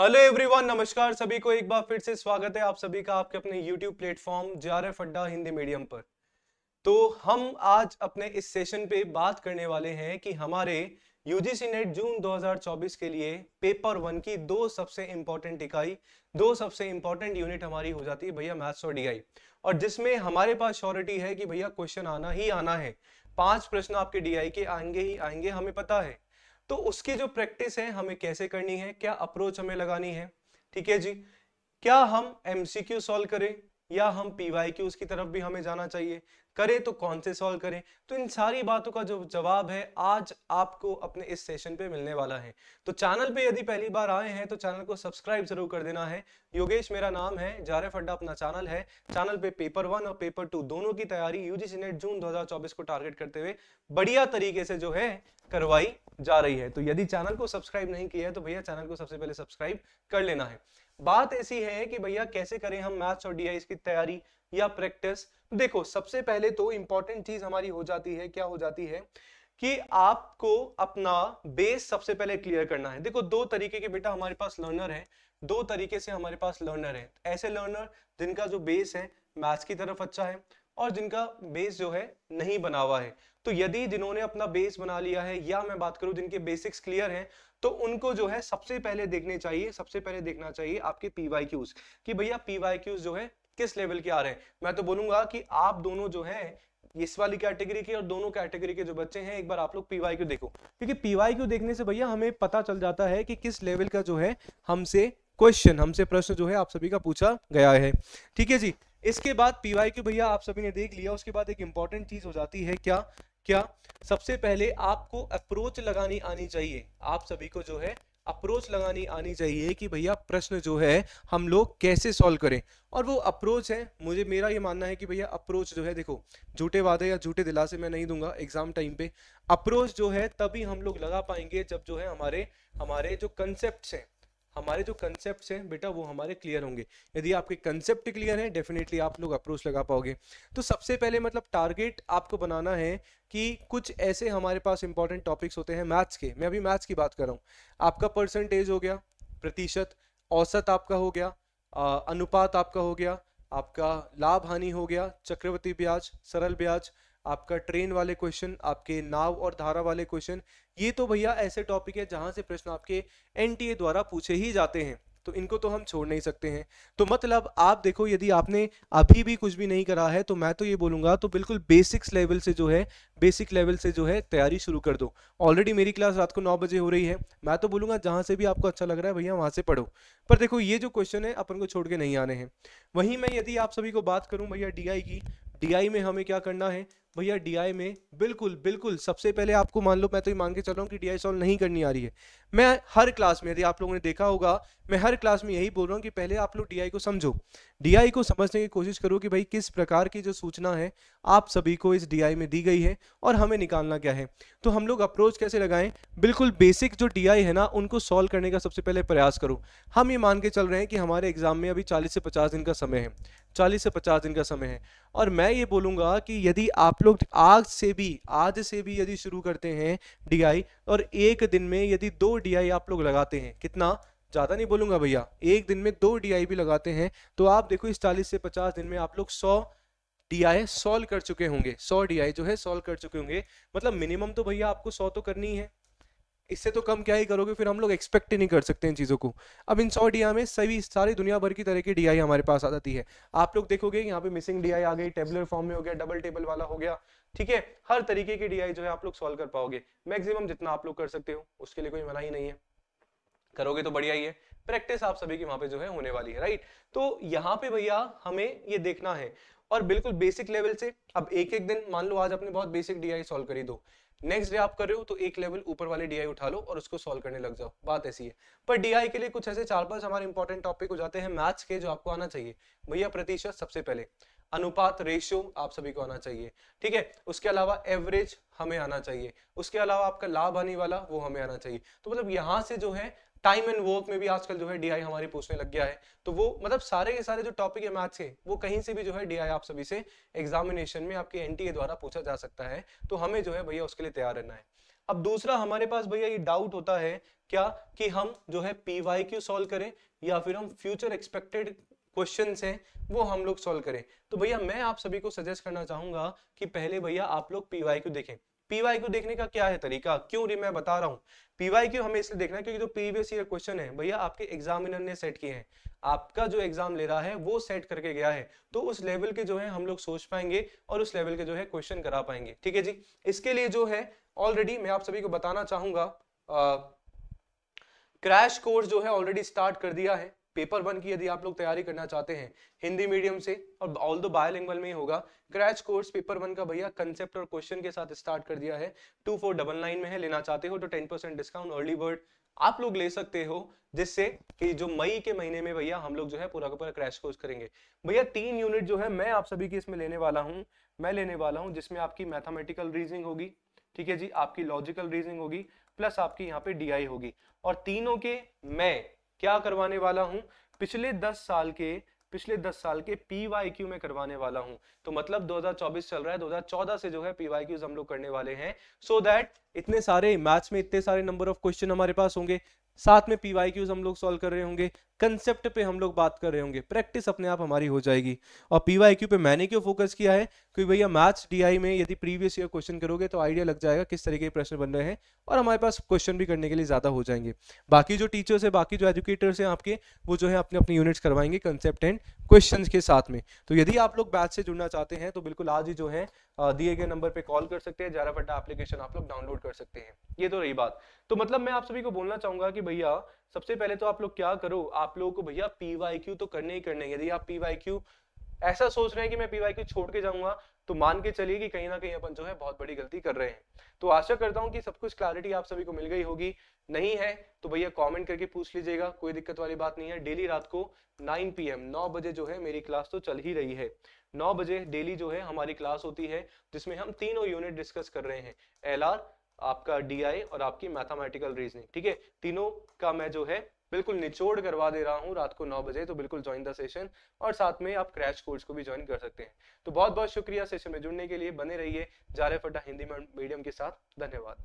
hello everyone नमस्कार सभी को एक बार फिर से स्वागत है आप सभी का आपके अपने यूट्यूब प्लेटफॉर्म जार एफ अड्डा हिंदी मीडियम पर तो हम आज अपने इस सेशन पे बात करने वाले हैं कि हमारे यूजीसी नेट जून 2024 के लिए पेपर वन की दो सबसे इम्पोर्टेंट इकाई दो सबसे इम्पोर्टेंट यूनिट हमारी हो जाती है भैया मैथ्स और डी और जिसमें हमारे पास श्योरिटी है कि भैया क्वेश्चन आना ही आना है पांच प्रश्न आपके डी के आएंगे ही आएंगे हमें पता है तो उसकी जो प्रैक्टिस है हमें कैसे करनी है क्या अप्रोच हमें लगानी है ठीक है जी क्या हम एमसीक्यू सॉल्व करें या हम पीवाई क्यू उसकी तरफ भी हमें जाना चाहिए करें तो कौन से सॉल्व करें तो इन सारी बातों का जो जवाब है आज आपको अपने इस सेशन पे मिलने वाला है तो चैनल पे यदि पहली बार आए हैं तो चैनल को सब्सक्राइब जरूर कर देना है योगेश मेरा नाम है जारे अड्डा अपना चैनल है चैनल पे पेपर वन और पेपर टू दोनों की तैयारी यूजीसी नेट जून दो को टारगेट करते हुए बढ़िया तरीके से जो है करवाई जा रही है तो यदि चैनल को सब्सक्राइब नहीं किया है तो भैया चैनल को सबसे पहले सब्सक्राइब कर लेना है बात ऐसी है कि भैया कैसे करें हम मैथ्स और डी की तैयारी या प्रैक्टिस देखो सबसे पहले तो इंपॉर्टेंट चीज हमारी हो जाती है क्या हो जाती है कि आपको अपना बेस सबसे पहले क्लियर करना है देखो दो तरीके के बेटा हमारे पास लर्नर है दो तरीके से हमारे पास लर्नर है ऐसे लर्नर जिनका जो बेस है मैथ्स की तरफ अच्छा है और जिनका बेस जो है नहीं बना हुआ है तो यदि जिन्होंने अपना बेस बना लिया है या मैं बात करूं जिनके बेसिक्स क्लियर हैं तो उनको जो है सबसे पहले देखने चाहिए सबसे पहले देखना चाहिए आपके पीवाई क्यूज कि भैया पीवाई क्यूज जो है किस लेवल के आ रहे हैं मैं तो बोलूंगा कि आप दोनों जो है इस वाली कैटेगरी के और दोनों कैटेगरी के जो बच्चे हैं एक बार आप लोग पीवाई क्यू देखो क्योंकि पीवाई क्यू देखने से भैया हमें पता चल जाता है कि किस लेवल का जो है हमसे क्वेश्चन हमसे प्रश्न जो है आप सभी का पूछा गया है ठीक है जी इसके बाद पीवाई क्यू भैया आप सभी ने देख लिया उसके बाद एक इंपॉर्टेंट चीज हो जाती है क्या क्या सबसे पहले आपको अप्रोच लगानी आनी चाहिए आप सभी को जो है अप्रोच लगानी आनी चाहिए कि भैया प्रश्न जो है हम लोग कैसे सॉल्व करें और वो अप्रोच है मुझे मेरा ये मानना है कि भैया अप्रोच जो है देखो झूठे वादे या झूठे दिलासे मैं नहीं दूंगा एग्जाम टाइम पे अप्रोच जो है तभी हम लोग लगा पाएंगे जब जो है हमारे हमारे जो कंसेप्ट हैं हमारे जो कंसेप्ट हैं बेटा वो हमारे क्लियर होंगे यदि आपके कंसेप्ट क्लियर हैं डेफिनेटली आप लोग अप्रोच लगा पाओगे तो सबसे पहले मतलब टारगेट आपको बनाना है कि कुछ ऐसे हमारे पास इंपॉर्टेंट टॉपिक्स होते हैं मैथ्स के मैं अभी मैथ्स की बात कर रहा हूँ आपका परसेंटेज हो गया प्रतिशत औसत आपका हो गया आ, अनुपात आपका हो गया आपका लाभ हानि हो गया चक्रवर्ती ब्याज सरल ब्याज आपका ट्रेन वाले क्वेश्चन आपके नाव और धारा वाले क्वेश्चन ये तो भैया ऐसे टॉपिक है जहाँ से प्रश्न आपके एन द्वारा पूछे ही जाते हैं तो इनको तो हम छोड़ नहीं सकते हैं तो मतलब आप देखो यदि आपने अभी भी कुछ भी नहीं करा है तो मैं तो ये बोलूंगा तो बिल्कुल बेसिक्स लेवल से जो है बेसिक लेवल से जो है तैयारी शुरू कर दो ऑलरेडी मेरी क्लास रात को नौ बजे हो रही है मैं तो बोलूंगा जहाँ से भी आपको अच्छा लग रहा है भैया वहां से पढ़ो पर देखो ये जो क्वेश्चन है अपन को छोड़ के नहीं आने हैं वहीं मैं यदि आप सभी को बात करूँ भैया डी की डी में हमें क्या करना है भैया डीआई में बिल्कुल बिल्कुल सबसे पहले आपको मान लो मैं तो ये मान के चल रहा हूँ कि डीआई सॉल्व नहीं करनी आ रही है मैं हर क्लास में यदि आप लोगों ने देखा होगा मैं हर क्लास में यही बोल रहा हूँ कि पहले आप लोग डीआई को समझो डीआई को समझने की कोशिश करो कि भाई किस प्रकार की जो सूचना है आप सभी को इस डी में दी गई है और हमें निकालना क्या है तो हम लोग अप्रोच कैसे लगाएं बिल्कुल बेसिक जो डी है ना उनको सॉल्व करने का सबसे पहले प्रयास करो हम ये मान के चल रहे हैं कि हमारे एग्जाम में अभी चालीस से पचास दिन का समय है चालीस से पचास दिन का समय है और मैं ये बोलूँगा कि यदि आप लोग आज से भी आज से भी यदि शुरू करते हैं डीआई और एक दिन में यदि दो डीआई आप लोग लगाते हैं कितना ज़्यादा नहीं बोलूँगा भैया एक दिन में दो डीआई भी लगाते हैं तो आप देखो इस चालीस से पचास दिन में आप लोग सौ डीआई सॉल्व कर चुके होंगे सौ डीआई जो है सॉल्व कर चुके होंगे मतलब मिनिमम तो भैया आपको सौ तो करनी है इससे तो कम क्या ही करोगे फिर हम लोग एक्सपेक्ट ही नहीं कर सकते इन चीज़ों को अब इन सौ डी में सभी सारी दुनिया भर की तरह की डी हमारे पास आ जाती है आप लोग देखोगे यहाँ पे मिसिंग डी आ गई टेबलर फॉर्म में हो गया डबल टेबल वाला हो गया ठीक है हर तरीके की डी जो है आप लोग सॉल्व कर पाओगे मैक्सिमम जितना आप लोग कर सकते हो उसके लिए कोई मना ही नहीं है करोगे तो बढ़िया ही है प्रैक्टिस आप सभी की वहां पे जो है होने वाली है राइट तो यहाँ पे भैया हमें ये देखना है और बिल्कुल बेसिक लेवल से अब एक एक दिन मान लो आज आपने बहुत बेसिक डी आई सॉल्व करी दो नेक्स्ट डे आप कर रहे हो तो एक लेवल ऊपर वाले डीआई उठा लो और उसको सॉल्व करने लग जाओ बात ऐसी है पर डीआई के लिए कुछ ऐसे चार पांच हमारे इंपॉर्टेंट टॉपिक हो जाते हैं मैथ्स के जो आपको आना चाहिए भैया प्रतिशत सबसे पहले अनुपात रेशियो आप सभी को आना चाहिए ठीक है उसके अलावा एवरेज हमें आना चाहिए उसके अलावा आपका लाभ आने वाला वो हमें आना चाहिए तो मतलब यहाँ से जो है टाइम एंड वर्क में भी आजकल जो है डी हमारे पूछने लग गया है तो वो मतलब सारे के सारे जो टॉपिक है मैथ्स के वो कहीं से भी जो है डी आप सभी से एग्जामिनेशन में आपके एनटीए द्वारा पूछा जा सकता है तो हमें जो है भैया उसके लिए तैयार रहना है अब दूसरा हमारे पास भैया ये डाउट होता है क्या कि हम जो है पी वाई क्यू सॉल्व करें या फिर हम फ्यूचर एक्सपेक्टेड क्वेश्चन हैं वो हम लोग सॉल्व करें तो भैया मैं आप सभी को सजेस्ट करना चाहूंगा कि पहले भैया आप लोग पी वाई क्यू देखें पीवाई क्यू देखने का क्या है तरीका क्यों मैं बता रहा हूँ पीवाई क्यू हमें इसलिए देखना है क्योंकि जो प्रीवियस ईयर क्वेश्चन है भैया आपके एग्जामिनर ने सेट किए हैं आपका जो एग्जाम ले रहा है वो सेट करके गया है तो उस लेवल के जो है हम लोग सोच पाएंगे और उस लेवल के जो है क्वेश्चन करा पाएंगे ठीक है जी इसके लिए जो है ऑलरेडी मैं आप सभी को बताना चाहूंगा क्रैश कोर्स जो है ऑलरेडी स्टार्ट कर दिया है पेपर वन की यदि आप लोग तैयारी करना चाहते हैं हिंदी मीडियम से और ऑल दो बायोलिंगल में ही होगा क्रैच कोर्स पेपर वन का भैया कंसेप्ट और क्वेश्चन के साथ स्टार्ट कर दिया है टू फोर डबल नाइन में है लेना चाहते हो तो ten percent discount early bird आप लोग ले सकते हो जिससे कि जो मई के महीने में भैया हम लोग जो है पूरा का पूरा क्रैश कोर्स करेंगे भैया तीन यूनिट जो है मैं आप सभी की इसमें लेने वाला हूँ मैं लेने वाला हूँ जिसमें आपकी मैथमेटिकल रीजनिंग होगी ठीक है जी आपकी लॉजिकल रीजनिंग होगी प्लस आपकी यहाँ पे डी होगी और तीनों के मैं क्या करवाने वाला हूँ पिछले दस साल के पिछले दस साल के क्यू में करवाने वाला हूं तो मतलब 2024 चल रहा है 2014 से जो है क्यू हम लोग करने वाले हैं सो so दैट इतने सारे मैथ्स में इतने सारे नंबर ऑफ क्वेश्चन हमारे पास होंगे साथ में क्यू हम लोग सॉल्व कर रहे होंगे कंसेप्ट पे हम लोग बात कर रहे होंगे प्रैक्टिस अपने आप हमारी हो जाएगी और पीवाई क्यू पे मैंने क्यों फोकस किया है क्योंकि भैया मैथ्स डीआई में यदि प्रीवियस ईयर क्वेश्चन करोगे तो आइडिया लग जाएगा किस तरीके के प्रश्न बन रहे हैं और हमारे पास क्वेश्चन भी करने के लिए ज़्यादा हो जाएंगे बाकी जो टीचर्स है बाकी जो एजुकेटर्स हैं आपके वो जो है अपने अपने यूनिट्स करवाएंगे कंसेप्ट एंड क्वेश्चन के साथ में तो यदि आप लोग बैच से जुड़ना चाहते हैं तो बिल्कुल आज ही जो है दिए गए नंबर पर कॉल कर सकते हैं जरा फटा एप्लीकेशन आप लोग डाउनलोड कर सकते हैं ये तो रही बात तो मतलब मैं आप सभी को बोलना चाहूंगा कि भैया सबसे पहले तो आप लोग क्या करो आप लोगों को भैया पीवाईक्यू तो करने ही करने यदि आप पीवाईक्यू ऐसा सोच रहे हैं कि मैं पीवाईक्यू छोड़ के जाऊंगा तो मान के चलिए कि कहीं ना कहीं अपन जो है बहुत बड़ी गलती कर रहे हैं तो आशा करता हूं कि सब कुछ क्लैरिटी आप सभी को मिल गई होगी नहीं है तो भैया कमेंट करके पूछ लीजिएगा कोई दिक्कत वाली बात नहीं है डेली रात को 9 पीएम 9 बजे जो है मेरी क्लास तो चल ही रही है 9 बजे डेली जो है हमारी क्लास होती है जिसमें हम तीनों यूनिट डिस्कस कर रहे हैं एल आर आपका आई और आपकी मैथामेटिकल रीजनिंग ठीक है तीनों का मैं जो है बिल्कुल निचोड़ करवा दे रहा हूँ रात को नौ बजे तो बिल्कुल ज्वाइन द सेशन और साथ में आप क्रैश कोर्स को भी ज्वाइन कर सकते हैं तो बहुत बहुत शुक्रिया सेशन में जुड़ने के लिए बने रहिए जारे फटा हिंदी मीडियम के साथ धन्यवाद